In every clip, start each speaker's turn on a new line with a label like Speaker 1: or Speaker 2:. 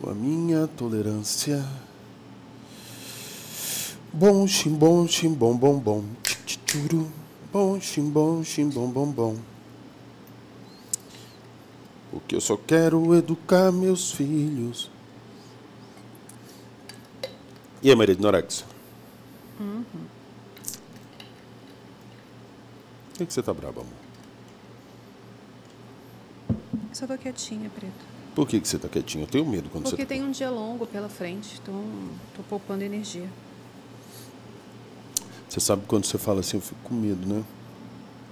Speaker 1: Com a minha tolerância. Bom, bom chimbom, bom, bom. bom. Bom, bom chimbom, bom, bom. Porque eu só quero é educar meus filhos. E aí, Maria de Norax? Uhum. Por que, você tá braba, amor?
Speaker 2: Só tô tá quietinha, Preto.
Speaker 1: Por que, que você está quietinho? Eu tenho medo quando Porque você. Porque
Speaker 2: tá... tem um dia longo pela frente, então estou poupando energia.
Speaker 1: Você sabe quando você fala assim, eu fico com medo, né?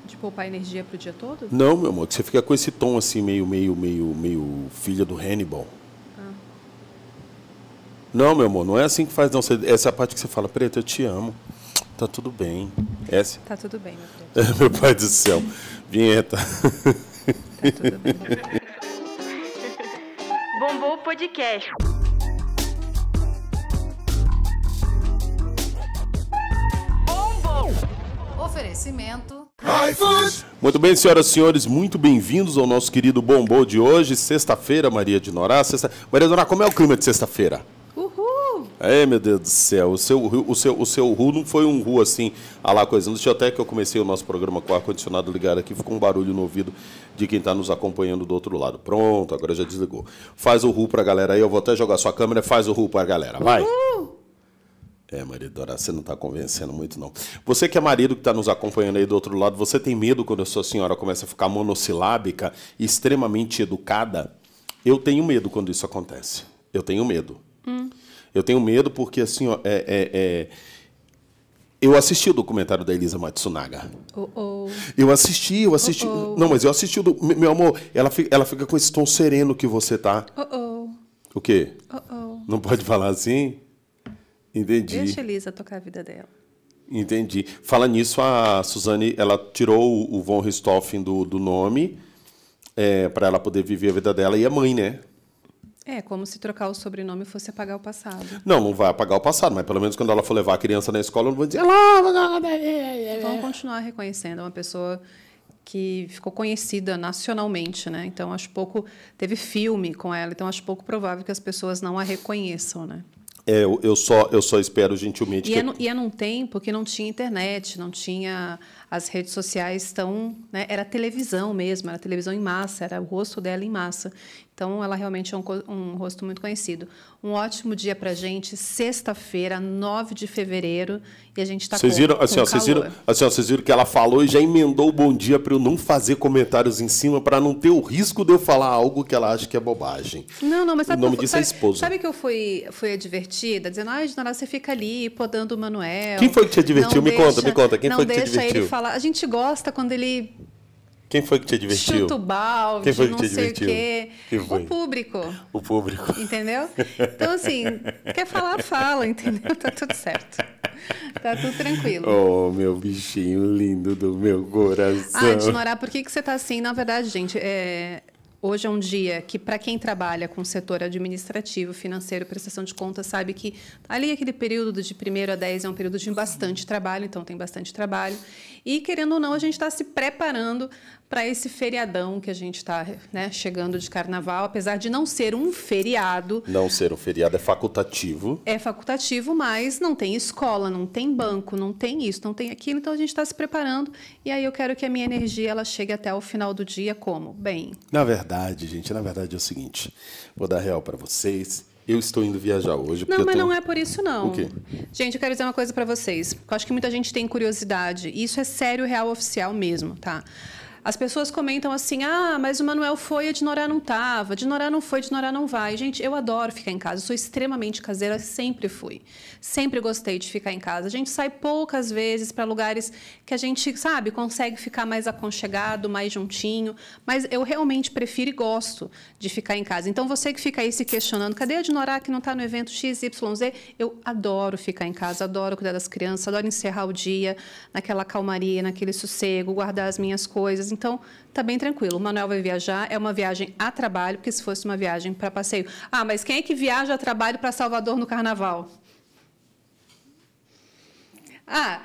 Speaker 2: De poupar energia para o dia todo? Não,
Speaker 1: meu amor, que você fica com esse tom assim, meio, meio, meio, meio filha do Hannibal. Ah. Não, meu amor, não é assim que faz, não. essa é a parte que você fala, Preta, eu te amo. Tá tudo bem. Essa? Tá tudo bem, meu preto. meu pai do céu. Vinheta. Tá bem.
Speaker 3: Bombou o podcast. Bombou! Oferecimento.
Speaker 1: Muito bem, senhoras e senhores, muito bem-vindos ao nosso querido Bombou de hoje, sexta-feira, Maria de Norá. Sexta... Maria de Norá, como é o clima de sexta-feira? É meu Deus do céu, o seu, o seu, o seu ru não foi um ru assim, a lá coisa. Deixa até que eu comecei o nosso programa com o ar-condicionado ligado aqui, ficou um barulho no ouvido de quem está nos acompanhando do outro lado. Pronto, agora já desligou. Faz o ru para a galera aí, eu vou até jogar sua câmera, faz o ru para a galera, vai. É, marido você não está convencendo muito, não. Você que é marido que está nos acompanhando aí do outro lado, você tem medo quando a sua senhora começa a ficar monossilábica, extremamente educada? Eu tenho medo quando isso acontece. Eu tenho medo. Hum. Eu tenho medo porque, assim, ó, é, é, é... eu assisti o documentário da Elisa Matsunaga. Oh, oh. Eu assisti, eu assisti. Oh, oh. Não, mas eu assisti o. Do... Meu amor, ela fica, ela fica com esse tom sereno que você tá. Oh, oh. O quê? Não pode falar assim? Entendi. Deixa
Speaker 2: a Elisa tocar a vida dela.
Speaker 1: Entendi. Fala nisso, a Suzane ela tirou o Von Richthofen do, do nome é, para ela poder viver a vida dela e a mãe, né?
Speaker 2: É, como se trocar o sobrenome fosse apagar o passado.
Speaker 1: Não, não vai apagar o passado, mas pelo menos quando ela for levar a criança na escola, eu não vou dizer.
Speaker 2: É, é, é, Vão continuar reconhecendo uma pessoa que ficou conhecida nacionalmente, né? Então acho pouco teve filme com ela, então acho pouco provável que as pessoas não a reconheçam, né?
Speaker 1: É, eu, eu só eu só espero gentilmente. E, que... é, no,
Speaker 2: e é num tempo que não tinha internet, não tinha as redes sociais estão. Né, era televisão mesmo, era televisão em massa, era o rosto dela em massa. Então, ela realmente é um, um rosto muito conhecido. Um ótimo dia para gente, sexta-feira, 9 de fevereiro, e a gente está com, viram, assim, com Vocês viram,
Speaker 1: assim, vocês viram que ela falou e já emendou o bom dia para eu não fazer comentários em cima, para não ter o risco de eu falar algo que ela acha que é bobagem.
Speaker 2: Não, não, mas sabe, o nome disso é esposa. Sabe que eu fui, fui advertida, dizendo, ai, ah, Dinara, você fica ali podando o Manuel. Quem foi que te advertiu? me deixa, conta, me conta. Quem foi que te advertiu? Não deixa ele falar falar. A gente gosta quando ele.
Speaker 1: Quem foi que te divertiu? Chuta o
Speaker 2: balde, Quem foi que não te sei divertiu? o quê. Quem foi? O público.
Speaker 1: O público. Entendeu? Então, assim, quer falar, fala,
Speaker 2: entendeu? Tá tudo certo. Tá tudo tranquilo. Oh,
Speaker 1: meu bichinho lindo do meu ah, coração. Ah, Dinorá,
Speaker 2: por que, que você tá assim? Na verdade, gente, é, Hoje é um dia que, para quem trabalha com o setor administrativo, financeiro, prestação de contas, sabe que ali aquele período de 1 a 10 é um período de bastante trabalho, então tem bastante trabalho. E, querendo ou não, a gente está se preparando para esse feriadão que a gente está né, chegando de carnaval, apesar de não ser um feriado.
Speaker 1: Não ser um feriado, é facultativo.
Speaker 2: É facultativo, mas não tem escola, não tem banco, não tem isso, não tem aquilo, então a gente está se preparando e aí eu quero que a minha energia ela chegue até o final do dia como? Bem.
Speaker 1: Na verdade, gente, na verdade é o seguinte, vou dar real para vocês. Eu estou indo viajar hoje. Não, mas não é
Speaker 2: por isso, não. O quê? Gente, eu quero dizer uma coisa para vocês. Eu acho que muita gente tem curiosidade. Isso é sério, real, oficial mesmo, tá? As pessoas comentam assim: ah, mas o Manuel foi, a Dinorá não tava, a Dinorá não foi, a Dinorá não vai. Gente, eu adoro ficar em casa, sou extremamente caseira, sempre fui. Sempre gostei de ficar em casa. A gente sai poucas vezes para lugares que a gente, sabe, consegue ficar mais aconchegado, mais juntinho, mas eu realmente prefiro e gosto de ficar em casa. Então você que fica aí se questionando, cadê a Dinorá que não está no evento XYZ? Eu adoro ficar em casa, adoro cuidar das crianças, adoro encerrar o dia naquela calmaria, naquele sossego, guardar as minhas coisas. Então, tá bem tranquilo. O Manuel vai viajar, é uma viagem a trabalho, porque se fosse uma viagem para passeio. Ah, mas quem é que viaja a trabalho para Salvador no carnaval? Ah,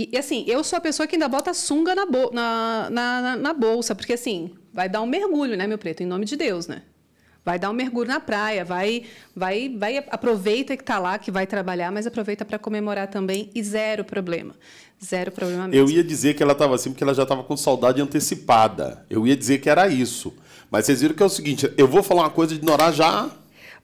Speaker 2: e, e, assim, eu sou a pessoa que ainda bota sunga na, na, na, na bolsa, porque assim, vai dar um mergulho, né, meu preto? Em nome de Deus, né? Vai dar um mergulho na praia, vai, vai, vai aproveita que está lá, que vai trabalhar, mas aproveita para comemorar também e zero problema. Zero problema mesmo. Eu
Speaker 1: ia dizer que ela estava assim porque ela já estava com saudade antecipada. Eu ia dizer que era isso. Mas vocês viram que é o seguinte, eu vou falar uma coisa de ignorar já.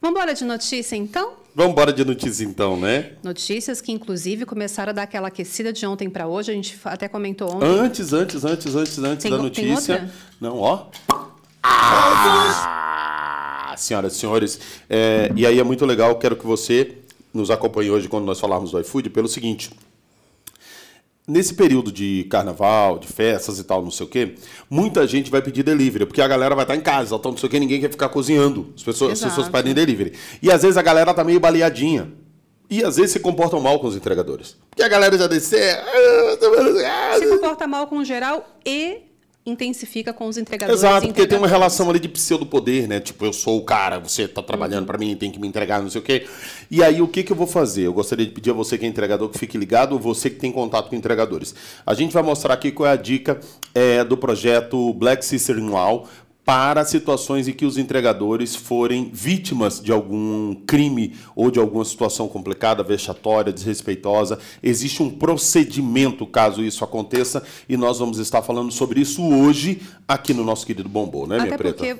Speaker 2: Vamos embora de notícia, então?
Speaker 1: Vamos embora de notícia, então, né?
Speaker 2: Notícias que, inclusive, começaram a dar aquela aquecida de ontem para hoje. A gente até comentou ontem. Antes,
Speaker 1: antes, antes, antes, antes tem, da notícia. Não, ó. Ah! Ah, senhoras e senhores, é, e aí é muito legal, quero que você nos acompanhe hoje quando nós falarmos do iFood pelo seguinte. Nesse período de carnaval, de festas e tal, não sei o quê, muita gente vai pedir delivery, porque a galera vai estar em casa, então não sei o quê, ninguém quer ficar cozinhando. As pessoas, as pessoas pedem delivery. E às vezes a galera tá meio baleadinha. E às vezes se comportam mal com os entregadores. Porque a galera já
Speaker 2: descer. Ah, se comporta mal com geral e intensifica com os entregadores. Exato, porque tem uma
Speaker 1: relação ali de pseudo-poder, né? Tipo, eu sou o cara, você está trabalhando uhum. para mim, tem que me entregar, não sei o quê. E aí, o que, que eu vou fazer? Eu gostaria de pedir a você que é entregador que fique ligado, você que tem contato com entregadores. A gente vai mostrar aqui qual é a dica é, do projeto Black Sister Now para situações em que os entregadores forem vítimas de algum crime ou de alguma situação complicada, vexatória, desrespeitosa. Existe um procedimento caso isso aconteça e nós vamos estar falando sobre isso hoje aqui no nosso querido Bombô, né, Até minha preta? Porque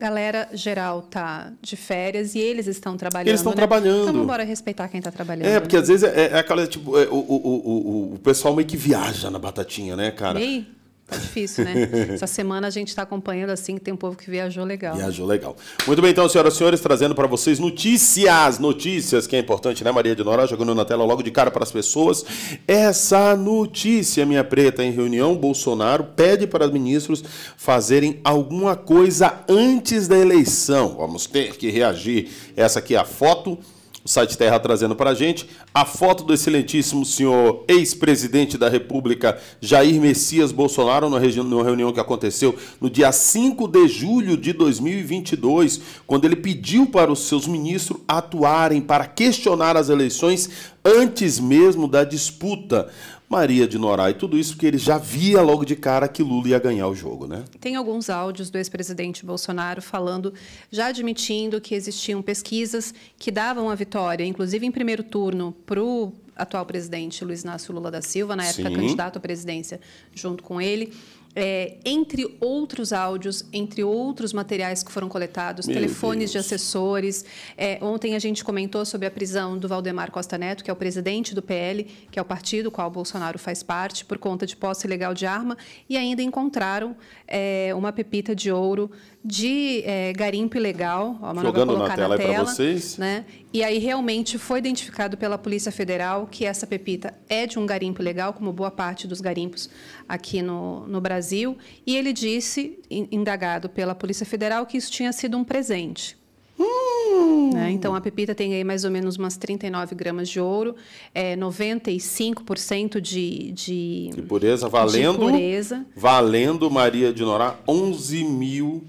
Speaker 2: galera geral tá de férias e eles estão trabalhando. Eles estão né? trabalhando. Então, bora respeitar quem está trabalhando. É, porque às
Speaker 1: vezes é, é aquela, tipo, é, o, o, o, o pessoal meio que viaja na batatinha, né, cara? E aí?
Speaker 2: tá difícil, né? Essa semana a gente está acompanhando assim que tem um povo que viajou legal.
Speaker 1: Viajou legal. Muito bem, então, senhoras e senhores, trazendo para vocês notícias, notícias que é importante, né, Maria de Nora? Jogando na tela logo de cara para as pessoas. Essa notícia, minha preta, em reunião, Bolsonaro pede para ministros fazerem alguma coisa antes da eleição. Vamos ter que reagir. Essa aqui é a foto o site Terra trazendo para a gente a foto do excelentíssimo senhor ex-presidente da República, Jair Messias Bolsonaro, na reunião que aconteceu no dia 5 de julho de 2022, quando ele pediu para os seus ministros atuarem para questionar as eleições antes mesmo da disputa. Maria de e tudo isso porque ele já via logo de cara que Lula ia ganhar o
Speaker 2: jogo, né? Tem alguns áudios do ex-presidente Bolsonaro falando, já admitindo que existiam pesquisas que davam a vitória, inclusive em primeiro turno, para o atual presidente Luiz Inácio Lula da Silva, na época Sim. candidato à presidência, junto com ele é, entre outros áudios, entre outros materiais que foram coletados, Meu telefones Deus. de assessores. É, ontem a gente comentou sobre a prisão do Valdemar Costa Neto, que é o presidente do PL, que é o partido qual o Bolsonaro faz parte, por conta de posse ilegal de arma, e ainda encontraram é, uma pepita de ouro de é, garimpo ilegal. A Jogando vai na tela, na tela para vocês. Né? E aí realmente foi identificado pela Polícia Federal que essa pepita é de um garimpo ilegal, como boa parte dos garimpos aqui no, no Brasil. E ele disse, indagado pela Polícia Federal, que isso tinha sido um presente. Hum. Né? Então, a pepita tem aí mais ou menos umas 39 gramas de ouro, é, 95% de, de, de
Speaker 1: pureza, valendo, de pureza. valendo Maria de Norá, 11 mil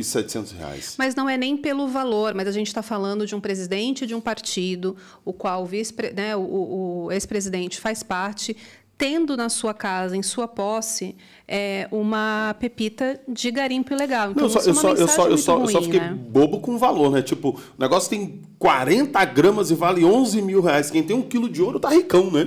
Speaker 1: e 700 reais.
Speaker 2: Mas não é nem pelo valor, mas a gente está falando de um presidente de um partido, o qual o, né, o, o ex-presidente faz parte, tendo na sua casa, em sua posse, é, uma pepita de garimpo ilegal. Então, Não, só, é uma só, eu, só, eu, só, ruim, eu só fiquei né?
Speaker 1: bobo com o valor, né? Tipo, o negócio tem 40 gramas e vale 11 mil reais. Quem tem um quilo de ouro tá ricão, né?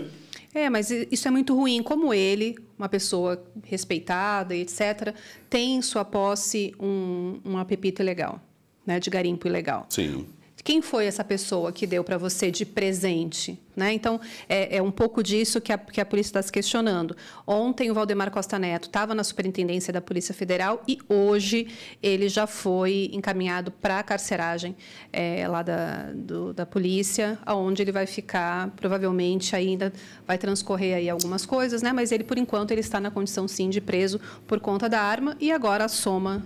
Speaker 2: É, mas isso é muito ruim. Como ele, uma pessoa respeitada, etc., tem em sua posse um, uma pepita ilegal, né, de garimpo ilegal. Sim quem foi essa pessoa que deu para você de presente? Né? Então, é, é, um pouco disso que a, que a polícia está se questionando. Ontem, o Valdemar Costa Neto estava na superintendência da Polícia Federal e hoje ele já foi encaminhado para a carceragem é, lá da, do, da polícia, onde ele vai ficar, provavelmente ainda vai transcorrer aí algumas coisas, né? mas ele, por enquanto, ele está na condição, sim, de preso por conta da arma e agora a soma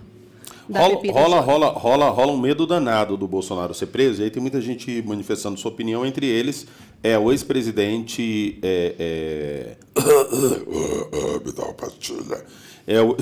Speaker 2: rola, rola,
Speaker 1: rola, rola, rola um medo danado do Bolsonaro ser preso, e aí tem muita gente manifestando sua opinião, entre eles é o ex-presidente. É, é... Me dá uma pastilha. É o,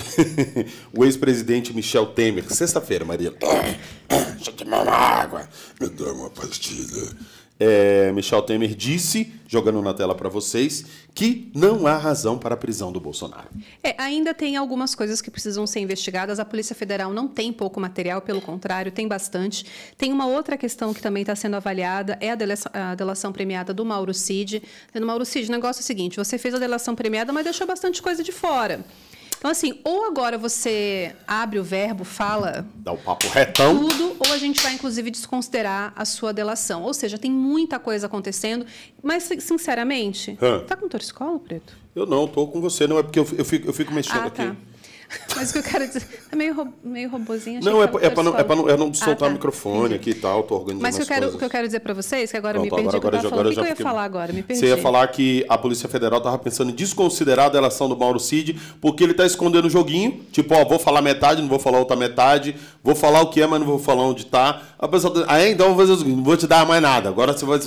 Speaker 1: o ex-presidente Michel Temer. Sexta-feira, Maria. Deixa eu tomar uma água. Me dá uma pastilha. É, Michel Temer disse, jogando na tela para vocês, que não há razão para a prisão do Bolsonaro.
Speaker 2: É, ainda tem algumas coisas que precisam ser investigadas. A Polícia Federal não tem pouco material, pelo contrário, tem bastante. Tem uma outra questão que também está sendo avaliada, é a delação, a delação premiada do Mauro Cid. Dizendo, Mauro Cid, o negócio é o seguinte, você fez a delação premiada, mas deixou bastante coisa de fora. Então, assim, ou agora você abre o verbo, fala.
Speaker 1: Dá o um papo retão.
Speaker 2: Tudo, ou a gente vai, inclusive, desconsiderar a sua delação. Ou seja, tem muita coisa acontecendo. Mas, sinceramente, Hã? tá com torcicolo, Preto?
Speaker 1: Eu não, tô com você. Não, é porque eu, fico, eu fico mexendo ah, tá. aqui.
Speaker 2: Mas o que eu quero dizer. É meio, ro meio robozinho. É é não, é, é para não, é não, é não soltar ah, tá. o microfone
Speaker 1: aqui e tal, tô organizando Mas eu quero, o que eu
Speaker 2: quero dizer para vocês, é que agora Pronto, me tá, perdi, agora, agora, agora, o que, eu ia falar agora? Me perdi. Você ia falar
Speaker 1: que a Polícia Federal estava pensando em desconsiderar a delação do Mauro Cid, porque ele está escondendo o joguinho, tipo, ó, vou falar metade, não vou falar outra metade, vou falar o que é, mas não vou falar onde está. A pessoa, tá, ah, então vou, não vou te dar mais nada, agora você vai...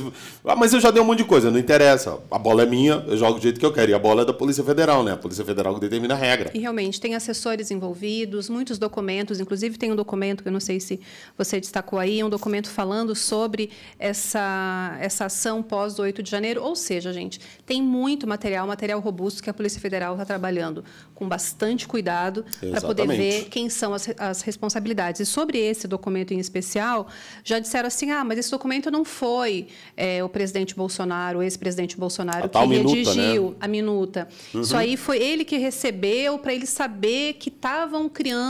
Speaker 1: Ah, mas eu já dei um monte de coisa, não interessa, a bola é minha, eu jogo do jeito que eu quero, e a bola é da Polícia Federal, né? A Polícia Federal que determina a regra. E
Speaker 2: realmente, tem assessores envolvidos, muitos documentos, inclusive tem um documento que eu não sei se você destacou aí, um documento falando sobre essa, essa ação pós 8 de janeiro. Ou seja, gente, tem muito material, material robusto que a Polícia Federal está trabalhando com bastante cuidado para poder ver quem são as, as responsabilidades. E sobre esse documento em especial, já disseram assim: ah, mas esse documento não foi é, o presidente Bolsonaro, o ex-presidente Bolsonaro, que minuta, redigiu né? a minuta. Uhum. Isso aí foi ele que recebeu para ele saber que estavam criando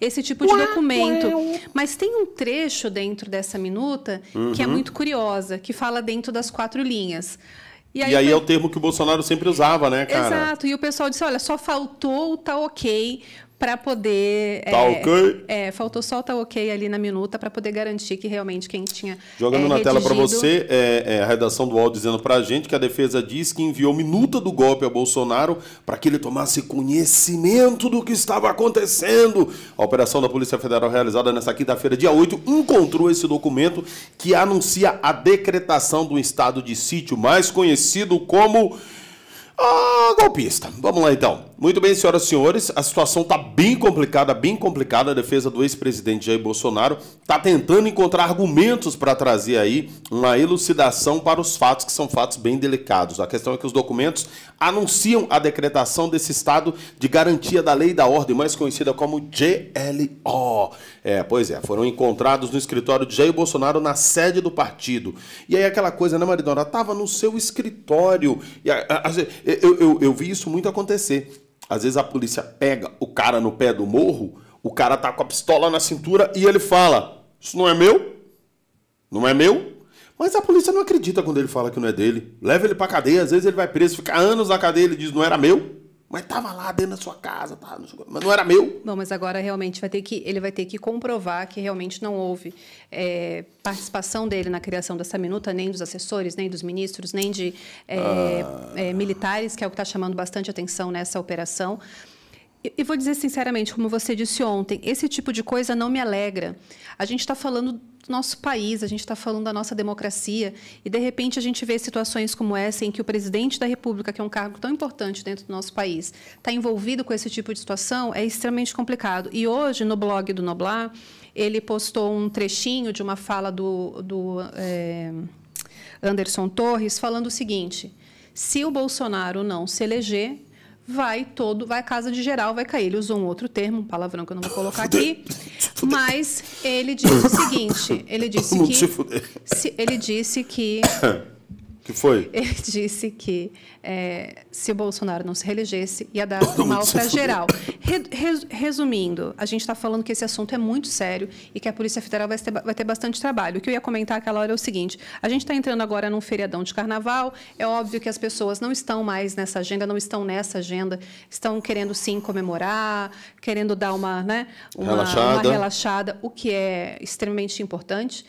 Speaker 2: esse tipo de documento. Mas tem um trecho dentro dessa minuta uhum. que é uhum. muito curiosa, que fala dentro das quatro linhas. E aí, e aí é o
Speaker 1: termo que o Bolsonaro sempre usava, né, cara?
Speaker 2: Exato. E o pessoal disse: olha, só faltou o tá ok, para poder. É, tá é, ok? É, faltou só tá ok ali na minuta para poder garantir que realmente quem tinha. Jogando é, na redigido... tela para você,
Speaker 1: é, é, a redação do UOL dizendo para a gente que a defesa diz que enviou minuta do golpe a Bolsonaro para que ele tomasse conhecimento do que estava acontecendo. A operação da Polícia Federal realizada nesta quinta-feira, dia 8, encontrou esse documento que anuncia a decretação do estado de sítio, mais conhecido como. Ah, golpista. Vamos lá então. Muito bem, senhoras e senhores, a situação está bem complicada, bem complicada. A defesa do ex-presidente Jair Bolsonaro está tentando encontrar argumentos para trazer aí uma elucidação para os fatos, que são fatos bem delicados. A questão é que os documentos anunciam a decretação desse estado de garantia da lei e da ordem, mais conhecida como GLO. É, pois é, foram encontrados no escritório de Jair Bolsonaro na sede do partido. E aí aquela coisa, né, Maridona? Tava no seu escritório. E, eu, eu, eu vi isso muito acontecer. Às vezes a polícia pega o cara no pé do morro, o cara tá com a pistola na cintura e ele fala: Isso não é meu? Não é meu? Mas a polícia não acredita quando ele fala que não é dele. Leva ele pra cadeia, às vezes ele vai preso, fica anos na cadeia, ele diz: Não era meu?
Speaker 2: Mas tava lá dentro da sua casa, tá, mas não era meu. Bom, mas agora realmente vai ter que, ele vai ter que comprovar que realmente não houve é, participação dele na criação dessa minuta, nem dos assessores, nem dos ministros, nem de é, ah. Eh, militares, que é o que está chamando bastante atenção nessa operação. E vou dizer sinceramente, como você disse ontem, esse tipo de coisa não me alegra. A gente está falando do nosso país, a gente está falando da nossa democracia, e de repente a gente vê situações como essa em que o presidente da República, que é um cargo tão importante dentro do nosso país, está envolvido com esse tipo de situação, é extremamente complicado. E hoje, no blog do Noblar, ele postou um trechinho de uma fala do, do é, Anderson Torres falando o seguinte: se o Bolsonaro não se eleger vai todo, vai casa de geral, vai cair. Ele usou um outro termo, um palavrão que eu não vou colocar aqui, mas ele disse o seguinte, ele disse que, ele disse que
Speaker 1: que foi?
Speaker 2: Ele disse que é, se o Bolsonaro não se reelegesse, ia dar uma mal para geral. resumindo, a gente está falando que esse assunto é muito sério e que a Polícia Federal vai ter, vai ter bastante trabalho. O que eu ia comentar aquela hora é o seguinte: a gente está entrando agora num feriadão de carnaval, é óbvio que as pessoas não estão mais nessa agenda, não estão nessa agenda, estão querendo sim comemorar, querendo dar uma, né, uma, relaxada. uma relaxada, o que é extremamente importante.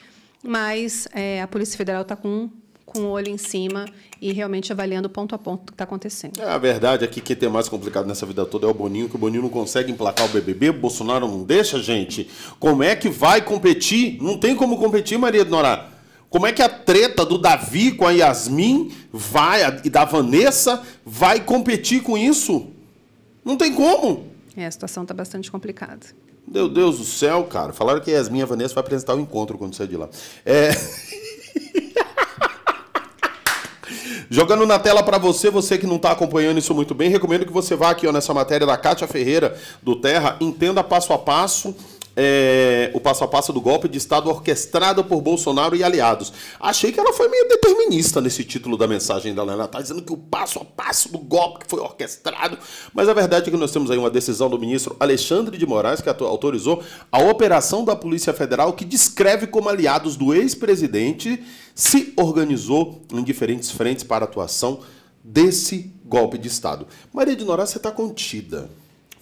Speaker 2: Mas é, a Polícia Federal está com com o olho em cima e realmente avaliando ponto a ponto o que está acontecendo. É, a
Speaker 1: verdade é que quem tem mais complicado nessa vida toda é o Boninho, que o Boninho não consegue emplacar o BBB, o Bolsonaro não deixa, gente. Como é que vai competir? Não tem como competir, Maria do Norá. Como é que a treta do Davi com a Yasmin vai e da Vanessa vai competir com isso?
Speaker 2: Não tem como. É, a situação está bastante complicada.
Speaker 1: Meu Deus do céu, cara. Falaram que a Yasmin e a Vanessa vai apresentar o um encontro quando sair de lá. É... Jogando na tela para você, você que não está acompanhando isso muito bem, recomendo que você vá aqui ó, nessa matéria da Kátia Ferreira do Terra, entenda passo a passo é, o passo a passo do golpe de Estado orquestrado por Bolsonaro e aliados. Achei que ela foi meio determinista nesse título da mensagem da né? Ela Está dizendo que o passo a passo do golpe que foi orquestrado. Mas a verdade é que nós temos aí uma decisão do ministro Alexandre de Moraes, que autorizou a operação da Polícia Federal, que descreve como aliados do ex-presidente se organizou em diferentes frentes para a atuação desse golpe de Estado. Maria de Norá, você está contida.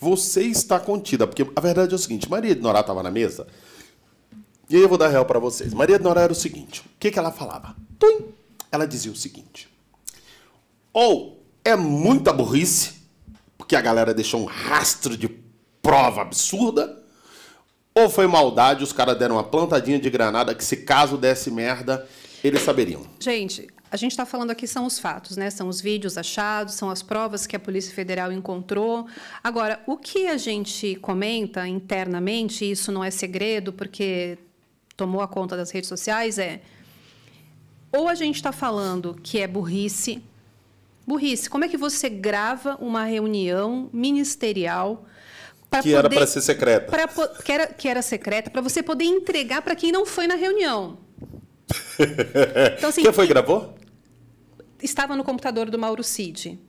Speaker 1: Você está contida. Porque a verdade é o seguinte: Maria de Norá estava na mesa. E aí eu vou dar real para vocês. Maria de Norá era o seguinte: o que, que ela falava? Tum! Ela dizia o seguinte: ou é muita burrice, porque a galera deixou um rastro de prova absurda, ou foi maldade, os caras deram uma plantadinha de granada que se caso desse merda, eles saberiam.
Speaker 2: Gente, a gente está falando aqui são os fatos, né? São os vídeos achados, são as provas que a Polícia Federal encontrou. Agora, o que a gente comenta internamente, isso não é segredo, porque tomou a conta das redes sociais, é ou a gente está falando que é burrice. Burrice, como é que você grava uma reunião ministerial?
Speaker 1: que poder, era para ser secreta. Pra,
Speaker 2: que, era, que era secreta, para você poder entregar para quem não foi na reunião.
Speaker 1: Então, assim, quem foi que gravou?
Speaker 2: estava no computador do Mauro Cid.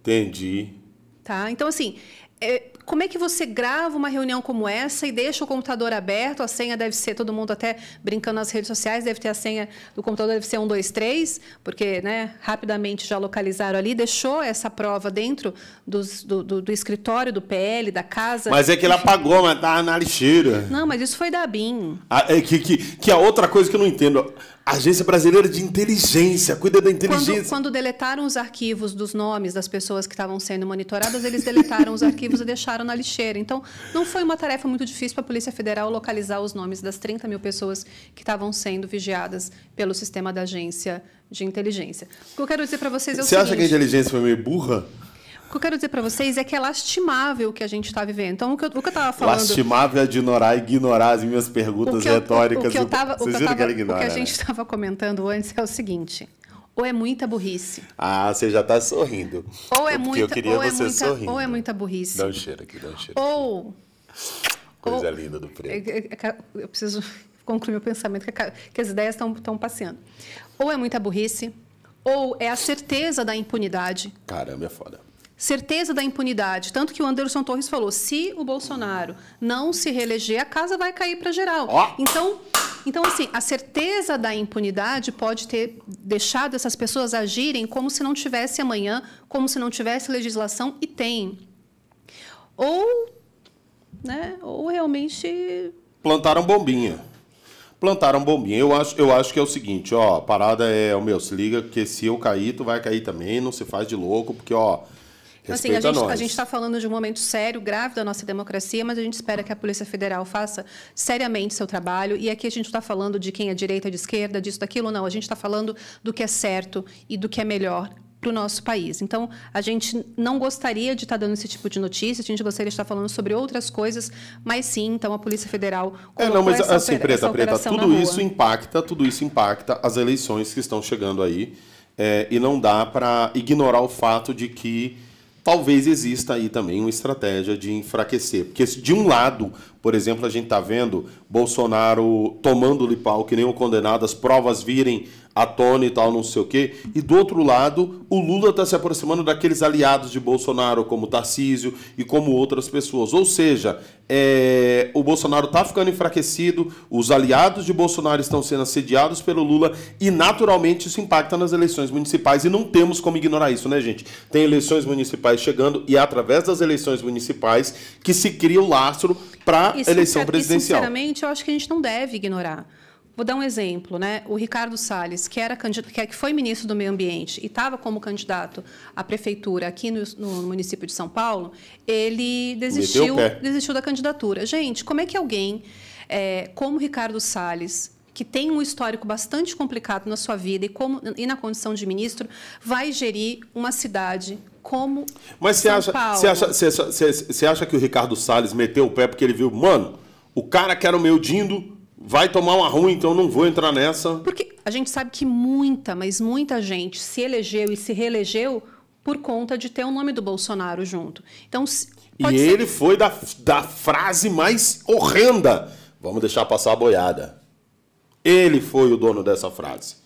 Speaker 1: Entendi.
Speaker 2: Tá? Então, assim, é, como é que você grava uma reunião como essa e deixa o computador aberto? A senha deve ser, todo mundo até brincando nas redes sociais, deve ter a senha do computador, deve ser 123, porque né, rapidamente já localizaram ali, deixou essa prova dentro dos, do, do, do, escritório do PL, da casa. Mas é que ele
Speaker 1: apagou, mas tá na lixeira.
Speaker 2: Não, mas isso foi da BIM.
Speaker 1: Ah, é que, que, que é outra coisa que eu não entendo. Agência Brasileira de Inteligência, cuida da inteligência. Quando,
Speaker 2: quando deletaram os arquivos dos nomes das pessoas que estavam sendo monitoradas, eles deletaram os arquivos e deixaram acharam na lixeira. Então, não foi uma tarefa muito difícil para a Polícia Federal localizar os nomes das 30 mil pessoas que estavam sendo vigiadas pelo sistema da agência de inteligência. O que eu quero dizer para vocês é o Você seguinte,
Speaker 1: acha que a inteligência foi meio burra?
Speaker 2: O que eu quero dizer para vocês é que é lastimável o que a gente está vivendo. Então, o que eu estava falando. Lastimável
Speaker 1: é de ignorar, ignorar as minhas perguntas retóricas. O que eu estava. O, o, o, que a né? gente
Speaker 2: estava comentando antes é o seguinte: ou é muita burrice.
Speaker 1: Ah, você já tá sorrindo. Ou é Porque muita, eu queria ou é você muita, sorrindo. Ou é
Speaker 2: muita burrice. Dá um
Speaker 1: cheiro aqui, dá um cheiro.
Speaker 2: Ou. Coisa ou, linda do preto. Eu, é, é, é, eu preciso concluir meu pensamento, que, que as ideias estão passeando. Ou é muita burrice, ou é a certeza da impunidade.
Speaker 1: Caramba, é foda
Speaker 2: certeza da impunidade. Tanto que o Anderson Torres falou: se o Bolsonaro não se reeleger, a casa vai cair para geral. Oh. Então, então, assim, a certeza da impunidade pode ter deixado essas pessoas agirem como se não tivesse amanhã, como se não tivesse legislação, e tem. Ou, né, ou realmente.
Speaker 1: Plantaram bombinha. Plantaram bombinha. Eu acho, eu acho que é o seguinte, ó, a parada é, o meu, se liga que se eu cair, tu vai cair também, não se faz de louco, porque, ó,
Speaker 2: Respeito assim, a, gente, a, a gente está falando de um momento sério, grave da nossa democracia, mas a gente espera que a Polícia Federal faça seriamente seu trabalho. E aqui a gente está falando de quem é direita, de esquerda, disso, daquilo, não. A gente está falando do que é certo e do que é melhor para o nosso país. Então, a gente não gostaria de estar tá dando esse tipo de notícia, a gente gostaria de estar tá falando sobre outras coisas, mas sim, então a Polícia Federal É, não, mas essa assim, Preta, Preta, tudo isso
Speaker 1: impacta, tudo isso impacta as eleições que estão chegando aí, é, e não dá para ignorar o fato de que talvez exista aí também uma estratégia de enfraquecer. Porque, de um lado, por exemplo, a gente está vendo Bolsonaro tomando-lhe pau, que nem o condenado, as provas virem a Tony e tal, não sei o quê. E do outro lado, o Lula está se aproximando daqueles aliados de Bolsonaro, como Tarcísio e como outras pessoas. Ou seja, é, o Bolsonaro está ficando enfraquecido, os aliados de Bolsonaro estão sendo assediados pelo Lula e, naturalmente, isso impacta nas eleições municipais. E não temos como ignorar isso, né, gente? Tem eleições municipais chegando e, é através das eleições municipais, que se cria o lastro para a eleição presidencial.
Speaker 2: Sinceramente, eu acho que a gente não deve ignorar. Vou dar um exemplo, né? O Ricardo Salles, que era candidato, é, que foi ministro do Meio Ambiente e estava como candidato à prefeitura aqui no, no, município de São Paulo, ele desistiu, desistiu da candidatura. Gente, como é que alguém é, como Ricardo Salles, que tem um histórico bastante complicado na sua vida e, como, e na condição de ministro, vai gerir uma cidade como Mas você acha, Paulo. Você acha,
Speaker 1: você, você, você acha que o Ricardo Salles meteu o pé porque ele viu, mano, o cara que era o meu dindo vai tomar uma ruim, então não vou entrar nessa. Porque
Speaker 2: a gente sabe que muita, mas muita gente se elegeu e se reelegeu por conta de ter o nome do Bolsonaro junto. Então,
Speaker 1: e ele foi da, da frase mais horrenda. Vamos deixar passar a boiada. Ele foi o dono dessa frase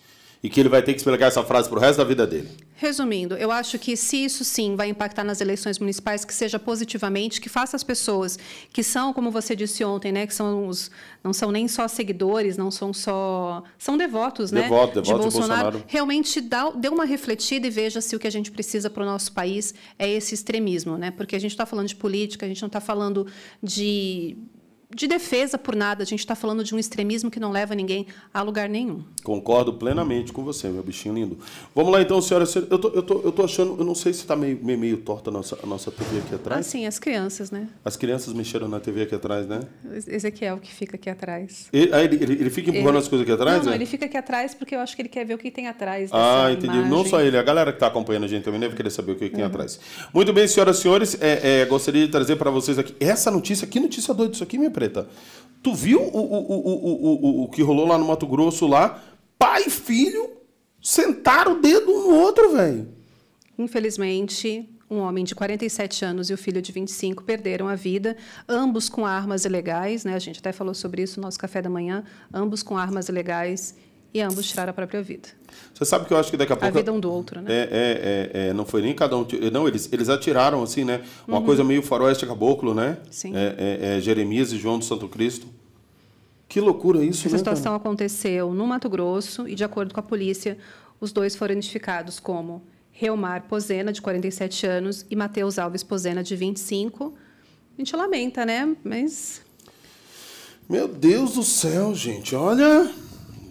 Speaker 1: e que ele vai ter que explicar essa frase para o resto da vida dele?
Speaker 2: Resumindo, eu acho que se isso sim vai impactar nas eleições municipais, que seja positivamente, que faça as pessoas que são, como você disse ontem, né, que são os, não são nem só seguidores, não são só. são devotos, né? Devoto, devoto de Bolsonaro. Realmente dá, dê uma refletida e veja se o que a gente precisa para o nosso país é esse extremismo, né? Porque a gente está falando de política, a gente não está falando de de defesa por nada. A gente está falando de um extremismo que não leva ninguém a lugar nenhum.
Speaker 1: Concordo plenamente com você, meu bichinho lindo. Vamos lá então, senhora. Eu tô, eu tô, eu tô achando, eu não sei se está meio, meio, meio, torta a nossa, a nossa TV aqui atrás. Ah,
Speaker 2: sim, as crianças, né?
Speaker 1: As crianças mexeram na TV aqui atrás, né?
Speaker 2: Ezequiel que fica aqui atrás.
Speaker 1: Ele, ah, ele, ele, ele fica empurrando ele... as coisas aqui atrás? Não, né? ele
Speaker 2: fica aqui atrás porque eu acho que ele quer ver o que tem atrás. Ah, entendi. Imagem. Não só ele,
Speaker 1: a galera que está acompanhando a gente também deve querer saber o que tem uhum. atrás. Muito bem, senhoras e senhores, é, é, gostaria de trazer para vocês aqui essa notícia. Que notícia doida isso aqui, minha preta? preta. Tu viu o, o, o, o, que rolou lá no Mato Grosso lá? Pai e filho sentaram o dedo um no outro, velho.
Speaker 2: Infelizmente, um homem de 47 anos e o filho de 25 perderam a vida, ambos com armas ilegais, né? A gente até falou sobre isso no nosso café da manhã, ambos com armas ilegais e ambos tiraram a própria vida.
Speaker 1: Você sabe que eu acho que daqui a pouco. A vida é um do outro, né? É, é, é, é não foi nem cada um. Não, eles, eles atiraram, assim, né? Uma uhum. coisa meio faroeste caboclo, né? Sim. É, é, é Jeremias e João do Santo Cristo. Que loucura isso, Essa né? Essa situação cara?
Speaker 2: aconteceu no Mato Grosso e, de acordo com a polícia, os dois foram identificados como Reumar Pozena, de 47 anos, e Matheus Alves Pozena, de 25. A gente lamenta, né? Mas.
Speaker 1: Meu Deus do céu, gente, olha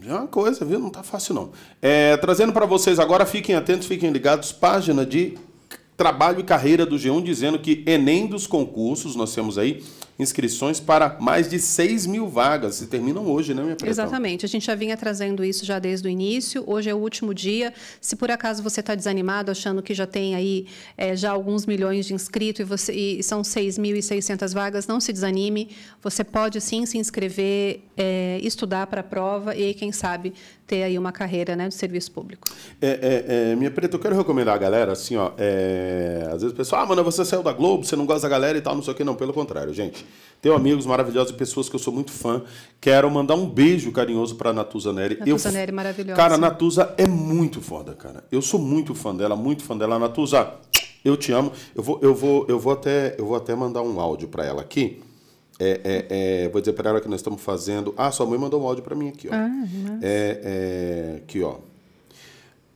Speaker 1: é uma coisa, viu? Não tá fácil não. É, trazendo para vocês agora, fiquem atentos, fiquem ligados, página de Trabalho e Carreira do G1 dizendo que Enem dos concursos, nós temos aí inscrições para mais de 6 mil vagas e terminam hoje, né, minha preta? Exatamente.
Speaker 2: A gente já vinha trazendo isso já desde o início. Hoje é o último dia. Se por acaso você está desanimado, achando que já tem aí é, já alguns milhões de inscritos e, você, e são 6.600 vagas, não se desanime. Você pode sim se inscrever, é, estudar para a prova e, quem sabe, ter aí uma carreira né, de serviço público.
Speaker 1: É, é, é, minha preta, eu quero recomendar a galera, assim, ó, é, às vezes o pessoal, ah, mano, você saiu da Globo, você não gosta da galera e tal, não sei o que, não, pelo contrário, gente. Tenho amigos maravilhosos e pessoas que eu sou muito fã. Quero mandar um beijo carinhoso a Natuza Neri. Natuza Neri,
Speaker 2: maravilhosa. Cara, a
Speaker 1: Natuza é muito foda, cara. Eu sou muito fã dela, muito fã dela. Natuza, eu te amo. Eu vou, eu vou, eu vou, até, eu vou até mandar um áudio para ela aqui é, é, é, vou dizer para ela que nós estamos fazendo. Ah, sua mãe mandou um áudio para mim aqui, ó. Ah, é, é, aqui, ó.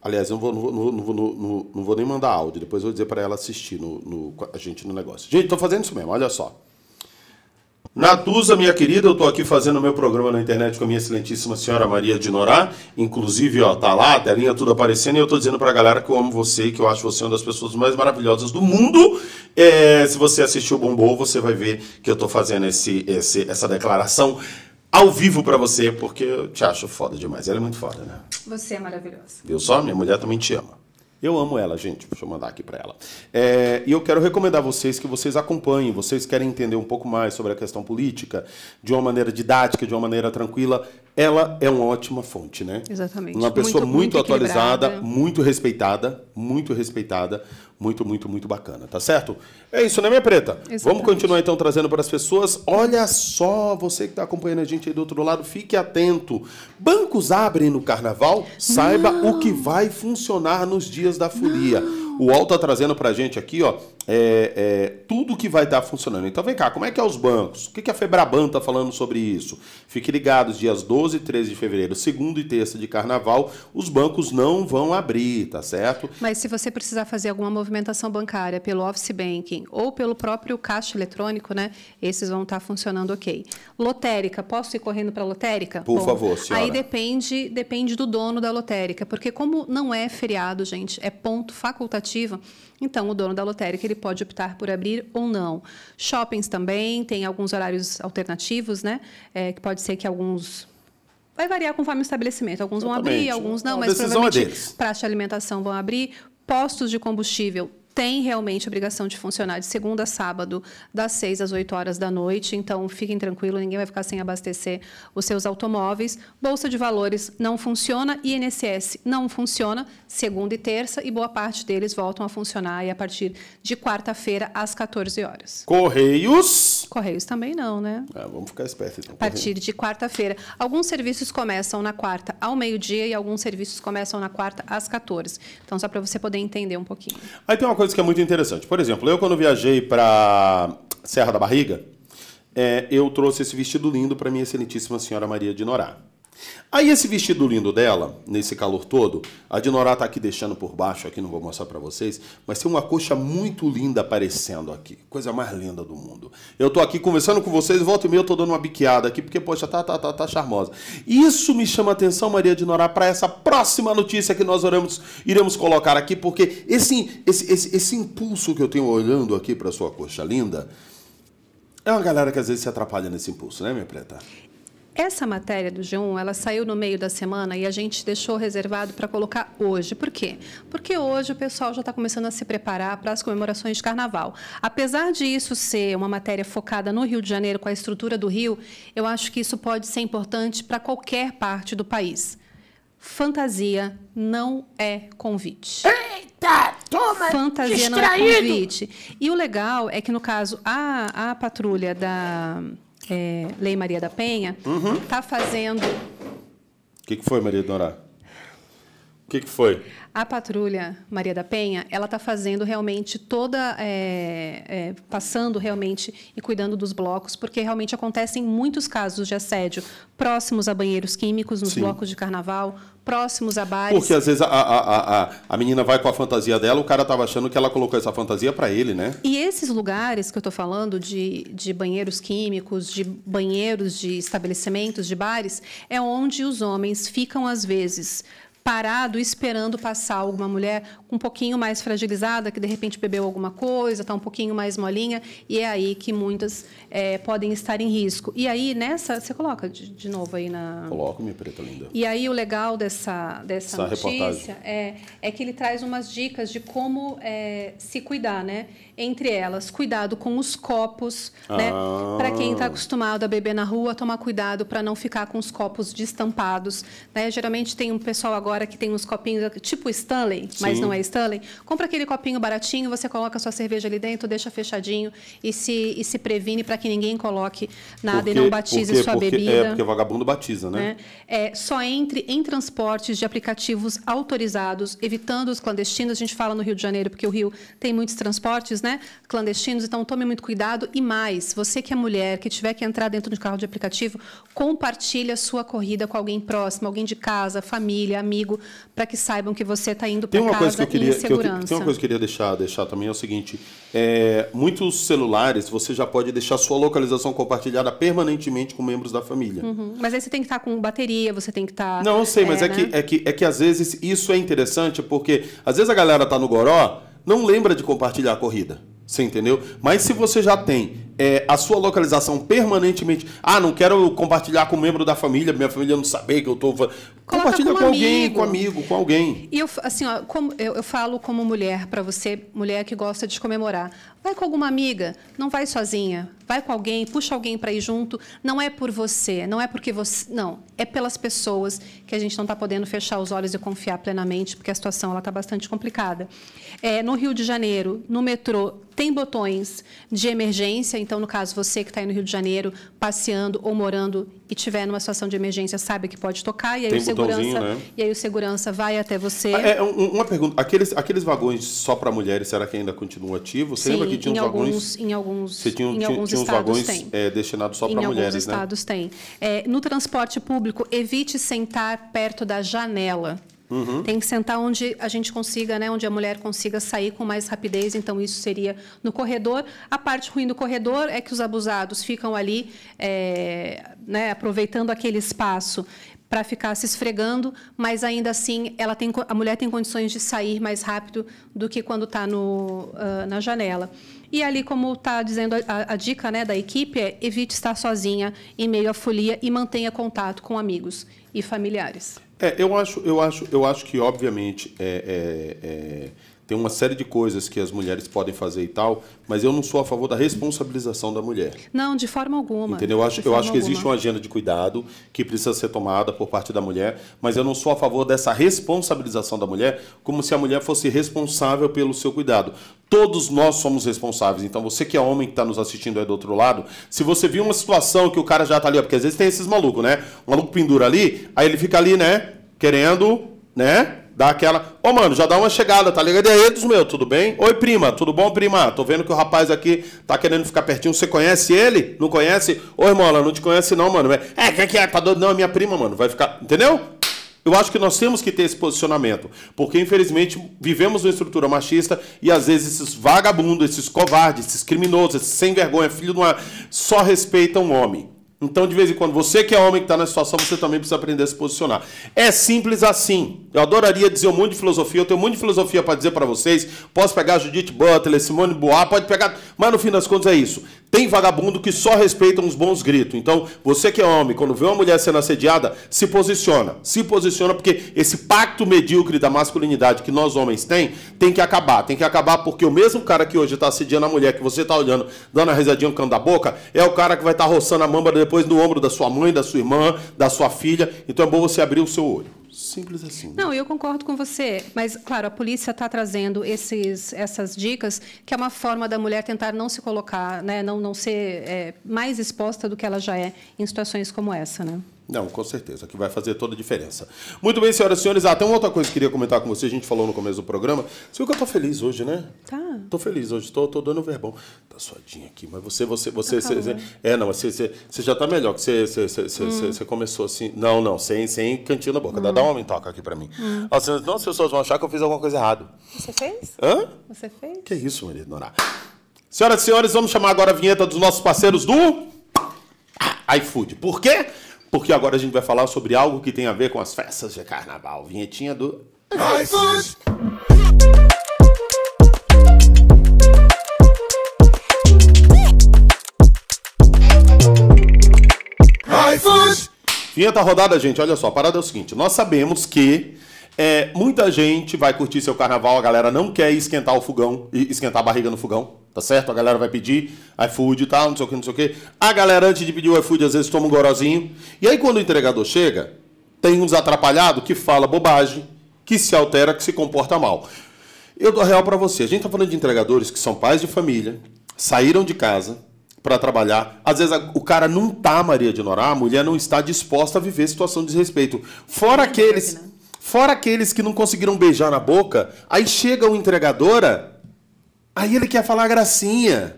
Speaker 1: Aliás, eu não vou, não, vou, não, não, não vou nem mandar áudio, depois eu vou dizer para ela assistir no, no, a gente no negócio. Gente, estou fazendo isso mesmo, olha só. Natuza, minha querida, eu estou aqui fazendo o meu programa na internet com a minha excelentíssima senhora Maria de Norá. Inclusive, ó, tá lá, a telinha tudo aparecendo, e eu estou dizendo para a galera que eu amo você, que eu acho você uma das pessoas mais maravilhosas do mundo. É, se você assistiu o Bombou, você vai ver que eu estou fazendo esse, esse, essa declaração ao vivo para você, porque eu te acho foda demais. Ela é muito foda, né?
Speaker 2: Você é maravilhosa. Viu
Speaker 1: só? Minha mulher também te ama. Eu amo ela, gente. Deixa eu mandar aqui para ela. É, e eu quero recomendar a vocês que vocês acompanhem, vocês querem entender um pouco mais sobre a questão política de uma maneira didática, de uma maneira tranquila ela é uma ótima fonte, né? Exatamente. Uma pessoa muito, muito, muito atualizada, muito respeitada, muito respeitada, muito, muito, muito bacana, tá certo? É isso, né, minha preta? Exatamente. Vamos continuar então trazendo para as pessoas. Olha só, você que está acompanhando a gente aí do outro lado, fique atento. Bancos abrem no carnaval, saiba Não. o que vai funcionar nos dias da folia. Não. O UOL está trazendo para a gente aqui, ó, é, é, tudo que vai estar funcionando. Então vem cá, como é que é os bancos? O que, que a Febraban está falando sobre isso? Fique ligado, dias 12 e 13 de fevereiro, segundo e terça de carnaval, os bancos não vão abrir, tá certo?
Speaker 2: Mas se você precisar fazer alguma movimentação bancária pelo Office Banking ou pelo próprio caixa eletrônico, né? Esses vão estar tá funcionando ok. Lotérica, posso ir correndo para a lotérica? Por Bom, favor, senhora. Aí depende, depende do dono da lotérica, porque como não é feriado, gente, é ponto facultativo, então o dono da lotérica ele pode optar por abrir ou não. Shoppings também, tem alguns horários alternativos, né? É, que pode ser que alguns vai variar conforme o estabelecimento. Alguns Exatamente. vão abrir, alguns não, Uma mas é provavelmente é praça de alimentação vão abrir. Postos de combustível tem realmente obrigação de funcionar de segunda a sábado, das 6 às 8 horas da noite. Então, fiquem tranquilos, ninguém vai ficar sem abastecer os seus automóveis. Bolsa de Valores não funciona, INSS não funciona, segunda e terça, e boa parte deles voltam a funcionar a partir de quarta-feira, às 14 horas.
Speaker 1: Correios?
Speaker 2: Correios também não, né?
Speaker 1: Ah, vamos ficar espertos. Então, a partir
Speaker 2: de quarta-feira. Alguns serviços começam na quarta ao meio-dia e alguns serviços começam na quarta às 14. Então, só para você poder entender um pouquinho.
Speaker 1: Aí tem uma coisa coisa que é muito interessante. Por exemplo, eu quando viajei para Serra da Barriga, é, eu trouxe esse vestido lindo para minha excelentíssima senhora Maria de Norá. Aí esse vestido lindo dela, nesse calor todo, a Dinorá tá aqui deixando por baixo, aqui não vou mostrar para vocês, mas tem uma coxa muito linda aparecendo aqui. Coisa mais linda do mundo. Eu tô aqui conversando com vocês, volta e meia eu tô dando uma biqueada aqui, porque, poxa, tá, tá, tá, tá charmosa. Isso me chama a atenção, Maria Dinorá, para essa próxima notícia que nós oramos, iremos colocar aqui, porque esse, esse, esse, esse impulso que eu tenho olhando aqui para sua coxa linda, é uma galera que às vezes se atrapalha nesse impulso, né, minha preta?
Speaker 2: Essa matéria do G1, ela saiu no meio da semana e a gente deixou reservado para colocar hoje. Por quê? Porque hoje o pessoal já está começando a se preparar para as comemorações de carnaval. Apesar de isso ser uma matéria focada no Rio de Janeiro, com a estrutura do Rio, eu acho que isso pode ser importante para qualquer parte do país. Fantasia não é convite. Eita, toma! Fantasia distraído. não é convite. E o legal é que, no caso, a, a patrulha da é, Lei Maria da Penha, está uhum. Tá fazendo. O que,
Speaker 1: que foi, Maria Dourá? O que, que, foi?
Speaker 2: A patrulha Maria da Penha, ela está fazendo realmente toda, é, é, passando realmente e cuidando dos blocos, porque realmente acontecem muitos casos de assédio próximos a banheiros químicos nos Sim. blocos de carnaval, próximos a bares. Porque
Speaker 1: às vezes a, a, a, a menina vai com a fantasia dela, o cara estava achando que ela colocou essa fantasia para ele, né?
Speaker 2: E esses lugares que eu estou falando, de, de banheiros químicos, de banheiros de estabelecimentos, de bares, é onde os homens ficam às vezes parado esperando passar alguma mulher um pouquinho mais fragilizada, que de repente bebeu alguma coisa, está um pouquinho mais molinha, e é aí que muitas é, podem estar em risco. E aí, nessa, você coloca de, de novo aí na.
Speaker 1: Coloco, minha preta linda.
Speaker 2: E aí, o legal dessa, dessa notícia é, é que ele traz umas dicas de como é, se cuidar, né? Entre elas, cuidado com os copos, né? ah. né? Para quem está acostumado a beber na rua, tomar cuidado para não ficar com os copos destampados. Né? Geralmente tem um pessoal agora que tem uns copinhos tipo Stanley, Sim. mas não é Stanley, compra aquele copinho baratinho, você coloca a sua cerveja ali dentro, deixa fechadinho e se, e se previne para que ninguém coloque nada porque, e não batize porque, sua porque, é, bebida. É, porque
Speaker 1: vagabundo batiza, né?
Speaker 2: É, é, só entre em transportes de aplicativos autorizados, evitando os clandestinos. A gente fala no Rio de Janeiro, porque o Rio tem muitos transportes né, clandestinos, então tome muito cuidado. E mais, você que é mulher, que tiver que entrar dentro de carro de aplicativo, compartilhe a sua corrida com alguém próximo, alguém de casa, família, amigo, para que saibam que você está indo para casa queria, que eu, tem uma coisa que eu
Speaker 1: queria deixar, deixar também é o seguinte: é, muitos celulares você já pode deixar sua localização compartilhada permanentemente com membros da família.
Speaker 2: Uhum. Mas aí você tem que estar tá com bateria, você tem que estar. Tá, não, eu sei, é, mas é, é né? que,
Speaker 1: é, que, é que às vezes isso é interessante porque às vezes a galera tá no Goró, não lembra de compartilhar a corrida. Você entendeu? Mas se você já tem é, a sua localização permanentemente. Ah, não quero compartilhar com um membro da família, minha família não saber que eu estou
Speaker 2: Compartilha com, com alguém, com amigo,
Speaker 1: com alguém.
Speaker 2: E eu, assim, ó, como, eu, eu falo como mulher para você, mulher que gosta de comemorar. Vai com alguma amiga, não vai sozinha. Vai com alguém, puxa alguém para ir junto. Não é por você, não é porque você. Não, é pelas pessoas que a gente não está podendo fechar os olhos e confiar plenamente, porque a situação está bastante complicada. É, no Rio de Janeiro, no metrô, tem botões de emergência. Então, no caso, você que está aí no Rio de Janeiro, passeando ou morando e tiver numa situação de emergência, sabe que pode tocar. E aí tem o segurança. Né? E aí o segurança vai até você. Ah, é,
Speaker 1: uma pergunta. Aqueles, aqueles vagões só para mulheres, será que ainda continuam ativos? Você Sim, lembra que tinha uns alguns, vagões.
Speaker 2: Em alguns, você tinha, em alguns tinha, estados vagões
Speaker 1: é, destinados só para mulheres. Em alguns né? estados
Speaker 2: tem. É, no transporte público, evite sentar perto da janela. Uhum. Tem que sentar onde a gente consiga, né, onde a mulher consiga sair com mais rapidez. Então isso seria no corredor. A parte ruim do corredor é que os abusados ficam ali, é, né, aproveitando aquele espaço para ficar se esfregando, mas ainda assim ela tem, a mulher tem condições de sair mais rápido do que quando está uh, ah, na janela. E ali, como está dizendo a, a, dica né, da equipe, é evite estar sozinha em meio à folia e mantenha contato com amigos e familiares.
Speaker 1: É, eu acho, eu acho, eu acho que obviamente é, é, é tem uma série de coisas que as mulheres podem fazer e tal, mas eu não sou a favor da responsabilização da mulher.
Speaker 2: Não, de forma alguma. Entendeu? Eu acho, eu acho que existe uma
Speaker 1: agenda de cuidado que precisa ser tomada por parte da mulher, mas eu não sou a favor dessa responsabilização da mulher como se a mulher fosse responsável pelo seu cuidado. Todos nós somos responsáveis. Então, você que é homem que está nos assistindo aí do outro lado, se você viu uma situação que o cara já está ali, porque às vezes tem esses malucos, né? O maluco pendura ali, aí ele fica ali, né? Querendo, né? dá aquela. Ô, oh, mano, já dá uma chegada, tá ligado? E aí, dos meus, tudo bem? Oi, prima, tudo bom, prima? Tô vendo que o rapaz aqui tá querendo ficar pertinho. Você conhece ele? Não conhece? Ô, irmão, ela não te conhece, não, mano. É, quem é que é? Tá é doido? Não, é minha prima, mano. Vai ficar. Entendeu? Eu acho que nós temos que ter esse posicionamento, porque infelizmente vivemos uma estrutura machista e às vezes esses vagabundos, esses covardes, esses criminosos, esses sem vergonha, filho de uma. só respeitam o homem. Então, de vez em quando, você que é homem que está na situação, você também precisa aprender a se posicionar. É simples assim. Eu adoraria dizer um monte de filosofia, eu tenho um monte de filosofia para dizer para vocês. Posso pegar Judith Butler, Simone Bois, pode pegar. Mas no fim das contas é isso. Tem vagabundo que só respeita uns bons gritos. Então, você que é homem, quando vê uma mulher sendo assediada, se posiciona. Se posiciona porque esse pacto medíocre da masculinidade que nós homens tem, tem que acabar. Tem que acabar porque o mesmo cara que hoje está assediando a mulher que você está olhando, dando a risadinha no canto da boca, é o cara que vai estar tá roçando a mamba depois no ombro da sua mãe, da sua irmã, da sua filha. Então é bom você abrir o seu olho. Simples assim.
Speaker 2: Não, né? eu concordo com você, mas claro, a polícia está trazendo esses, essas dicas que é uma forma da mulher tentar não se colocar, né, não, não ser é, mais exposta do que ela já é em situações como essa, né?
Speaker 1: Não, com certeza, que vai fazer toda a diferença. Muito bem, senhoras e senhores, até ah, uma outra coisa que eu queria comentar com você. a gente falou no começo do programa. Você viu que eu tô feliz hoje, né? Tá. Tô feliz hoje, tô, tô dando um verbão. Tá suadinha aqui, mas você, você, você. Tá você, você é, não, você, você, você, já tá melhor, que você, você, você, hum. você, começou assim. Não, não, sem, sem cantinho na boca. Hum. Dá, dá uma toca aqui pra mim. Hum. não, as pessoas vão achar que eu fiz alguma coisa errada. Você fez? Hã? Você fez? Que isso, Maria Norá. Senhoras e senhores, vamos chamar agora a vinheta dos nossos parceiros do ah. iFood. Por quê? porque agora a gente vai falar sobre algo que tem a ver com as festas de carnaval. Vinhetinha do Vinheta rodada, gente. Olha só, a parada é o seguinte: nós sabemos que é, muita gente vai curtir seu carnaval, a galera não quer esquentar o fogão esquentar a barriga no fogão, tá certo? A galera vai pedir iFood e tal, não sei o que, não sei o que. A galera, antes de pedir o iFood, às vezes toma um gorozinho. E aí, quando o entregador chega, tem uns atrapalhados que fala bobagem, que se altera, que se comporta mal. Eu dou real para você. A gente tá falando de entregadores que são pais de família, saíram de casa para trabalhar. Às vezes o cara não tá Maria de Norá, a mulher não está disposta a viver situação de desrespeito. Fora aqueles né? Fora aqueles que não conseguiram beijar na boca, aí chega o entregadora, aí ele quer falar gracinha.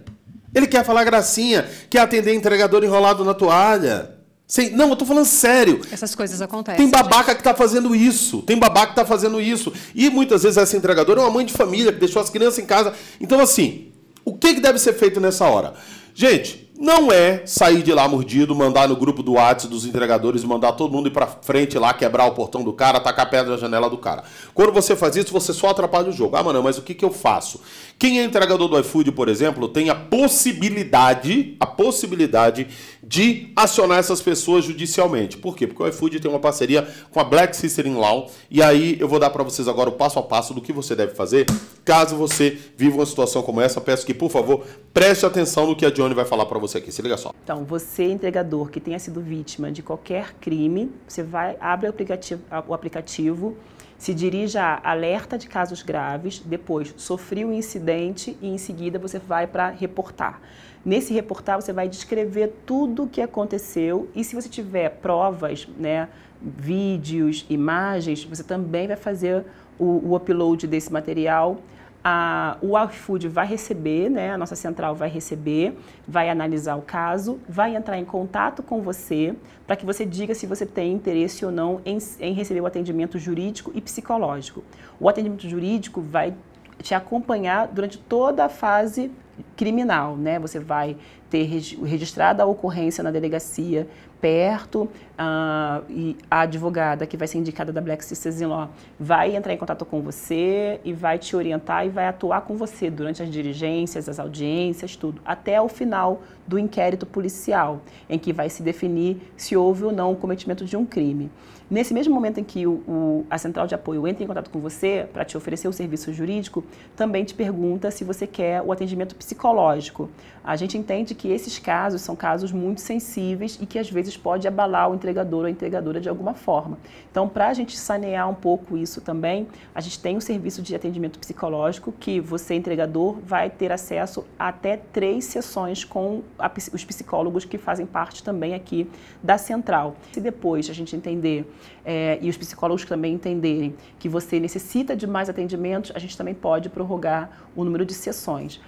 Speaker 1: Ele quer falar gracinha, quer atender entregador enrolado na toalha. Sem... Não, eu tô falando sério.
Speaker 2: Essas coisas acontecem. Tem babaca
Speaker 1: né? que tá fazendo isso. Tem babaca que tá fazendo isso. E muitas vezes essa entregadora é uma mãe de família que deixou as crianças em casa. Então, assim, o que, que deve ser feito nessa hora? Gente, não é sair de lá mordido, mandar no grupo do WhatsApp dos entregadores, mandar todo mundo ir para frente lá, quebrar o portão do cara, tacar pedra na janela do cara. Quando você faz isso, você só atrapalha o jogo. Ah, mano, mas o que, que eu faço? Quem é entregador do iFood, por exemplo, tem a possibilidade, a possibilidade de acionar essas pessoas judicialmente. Por quê? Porque o iFood tem uma parceria com a Black Sister in Law e aí eu vou dar para vocês agora o passo a passo do que você deve fazer caso você viva uma situação como essa. Peço que, por favor, preste atenção no que a Johnny vai falar para você você aqui, se liga só.
Speaker 3: Então, você, entregador que tenha sido vítima de qualquer crime, você vai, abre o aplicativo, o aplicativo se dirige a alerta de casos graves, depois sofreu um incidente e em seguida você vai para reportar. Nesse reportar você vai descrever tudo o que aconteceu e se você tiver provas, né, vídeos, imagens, você também vai fazer o, o upload desse material a, o alfood vai receber, né, a nossa central vai receber, vai analisar o caso, vai entrar em contato com você para que você diga se você tem interesse ou não em, em receber o atendimento jurídico e psicológico. O atendimento jurídico vai te acompanhar durante toda a fase criminal, né? Você vai ter registrada a ocorrência na delegacia, perto. Uh, e a advogada que vai ser indicada da Black Sisters in Law vai entrar em contato com você e vai te orientar e vai atuar com você durante as diligências, as audiências, tudo, até o final do inquérito policial, em que vai se definir se houve ou não o cometimento de um crime. Nesse mesmo momento em que o, o, a central de apoio entra em contato com você para te oferecer o serviço jurídico, também te pergunta se você quer o atendimento psicológico. A gente entende que esses casos são casos muito sensíveis e que às vezes pode abalar o entregador ou a entregadora de alguma forma. Então, para a gente sanear um pouco isso também, a gente tem o um serviço de atendimento psicológico que você, entregador, vai ter acesso a até três sessões com a, os psicólogos que fazem parte também aqui da central. Se depois a gente entender é, e os psicólogos também entenderem que você necessita de mais atendimentos, a gente também pode prorrogar o número de sessões.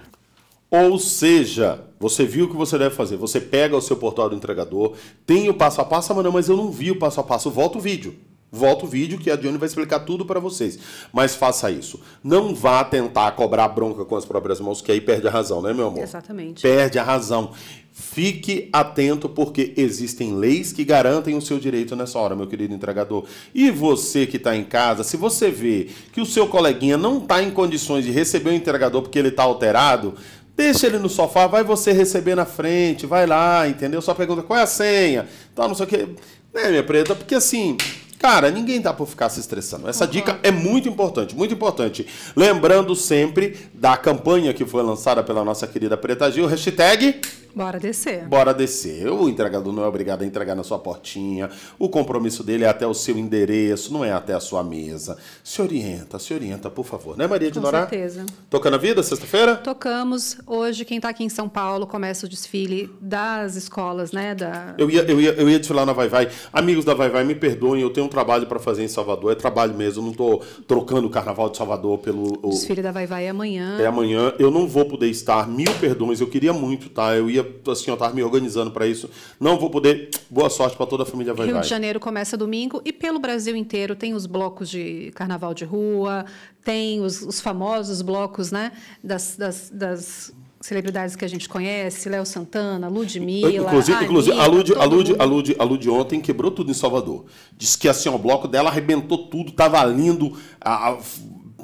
Speaker 1: Ou seja, você viu o que você deve fazer. Você pega o seu portal do entregador, tem o passo a passo, ah, mas eu não vi o passo a passo, volta o vídeo. Volta o vídeo que a Dione vai explicar tudo para vocês. Mas faça isso. Não vá tentar cobrar bronca com as próprias mãos, que aí perde a razão, né, meu amor? Exatamente. Perde a razão. Fique atento, porque existem leis que garantem o seu direito nessa hora, meu querido entregador. E você que está em casa, se você vê que o seu coleguinha não está em condições de receber o entregador porque ele está alterado, Deixa ele no sofá, vai você receber na frente, vai lá, entendeu? Só pergunta qual é a senha, tal, não sei o quê. Né, minha preta? Porque assim, Cara, ninguém dá para ficar se estressando. Essa uhum. dica é muito importante, muito importante. Lembrando sempre da campanha que foi lançada pela nossa querida Preta Gil, hashtag
Speaker 2: Bora descer.
Speaker 1: Bora descer. O entregador não é obrigado a entregar na sua portinha. O compromisso dele é até o seu endereço, não é até a sua mesa. Se orienta, se orienta, por favor. Né, Maria de Com Norá? Com certeza. Tocando a vida, sexta-feira?
Speaker 2: Tocamos. Hoje, quem está aqui em São Paulo, começa o desfile das escolas, né? Da... Eu,
Speaker 1: ia, eu, ia, eu ia desfilar na Vai Vai. Amigos da Vai Vai, me perdoem, eu tenho um trabalho para fazer em Salvador. É trabalho mesmo, eu não estou trocando o Carnaval de Salvador pelo... O desfile
Speaker 2: da Vai Vai é amanhã. É
Speaker 1: amanhã. Eu não vou poder estar, mil perdões, eu queria muito, tá? Eu ia dia, assim, eu estava me organizando para isso. Não vou poder. Boa sorte para toda a família Vai Rio de
Speaker 2: Janeiro começa domingo e pelo Brasil inteiro tem os blocos de carnaval de rua, tem os, os famosos blocos, né? das, das, das celebridades que a gente conhece, Léo Santana, Ludmilla. Inclusive, inclusive a, Lud, a, Lud, a,
Speaker 1: Lud, a Lud ontem quebrou tudo em Salvador. Diz que assim, o bloco dela arrebentou tudo, estava lindo. A, a,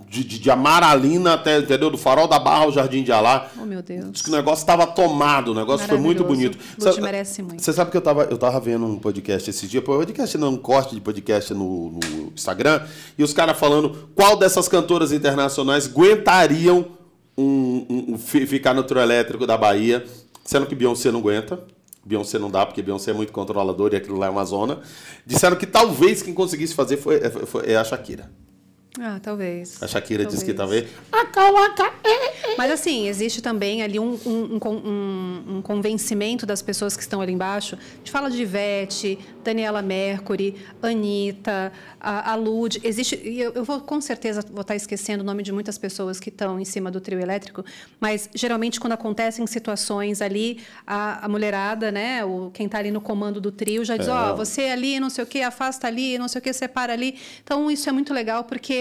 Speaker 1: de, de, de, Amaralina até, entendeu? Do farol da Barra ao Jardim de Alá.
Speaker 2: Oh, meu Deus. Diz
Speaker 1: que o negócio estava tomado, o negócio foi muito bonito. Você merece muito. Você sabe que eu estava eu tava vendo um podcast esse dia, podcast não, um corte de podcast no, no Instagram, e os caras falando qual dessas cantoras internacionais aguentariam um, um, um ficar no trio elétrico da Bahia, sendo que Beyoncé não aguenta. Beyoncé não dá, porque Beyoncé é muito controladora e aquilo lá é uma zona. Disseram que talvez quem conseguisse fazer foi, foi, foi é a Shakira.
Speaker 2: Ah, talvez. A
Speaker 1: Shakira talvez. diz que talvez.
Speaker 2: Ah, mas assim, existe também ali um, um, um, um, convencimento das pessoas que estão ali embaixo. A gente fala de Ivete, Daniela Mercury, Anitta, a, a Lud. Existe. Eu, eu vou com certeza vou estar esquecendo o nome de muitas pessoas que estão em cima do trio elétrico, mas geralmente quando acontecem situações ali, a, a mulherada, né? O, quem está ali no comando do trio já diz, é. ó, é. oh, você ali, não sei o que, afasta ali, não sei o que, separa ali. Então, isso é muito legal porque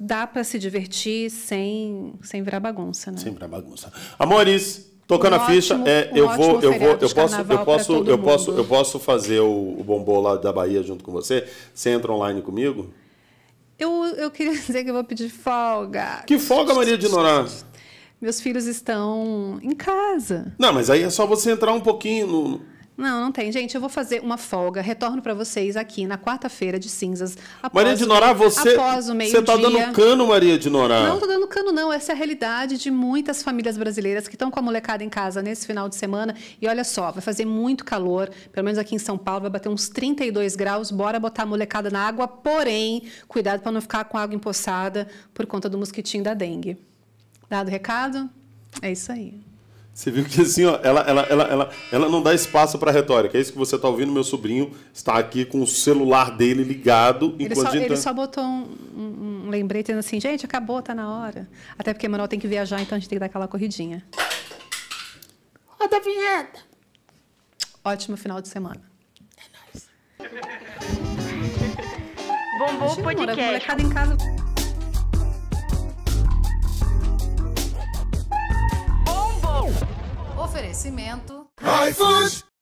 Speaker 2: dá para se divertir sem, sem virar bagunça, né? Sem virar bagunça.
Speaker 1: Amores, tocando um a ficha, ótimo, é, eu um vou, eu vou, eu posso, eu posso, eu mundo. posso, eu posso fazer o, o bombô lá da Bahia junto com você. Você entra online comigo?
Speaker 2: Eu, eu queria dizer que eu vou pedir folga. Que
Speaker 1: folga, Maria de Norá?
Speaker 2: Meus filhos estão em casa. Não,
Speaker 1: mas aí é só você entrar um pouquinho no,
Speaker 2: não, não tem. Gente, eu vou fazer uma folga. Retorno para vocês aqui na quarta-feira de cinzas. Maria de Norá, você. Após o meio Você tá dando
Speaker 1: cano, Maria de Norá. Não tô
Speaker 2: dando cano, não. Essa é a realidade de muitas famílias brasileiras que estão com a molecada em casa nesse final de semana. E olha só, vai fazer muito calor. Pelo menos aqui em São Paulo, vai bater uns 32 graus. Bora botar a molecada na água. Porém, cuidado para não ficar com água empoçada por conta do mosquitinho da dengue. Dado o recado? É isso aí.
Speaker 1: Você viu que assim, ó, ela, ela, ela, ela, ela não dá espaço para retórica. É isso que você está ouvindo. Meu sobrinho está aqui com o celular dele ligado. Ele, só, ele tá- só
Speaker 2: botou um, um, lembrete assim, gente, acabou, tá na hora. Até porque Manuel tem que viajar, então a gente tem que dar aquela corridinha. Roda a vinheta. Ótimo final de semana. É nóis. Bombou o podcast. Molecada em casa. Oferecimento. iFood!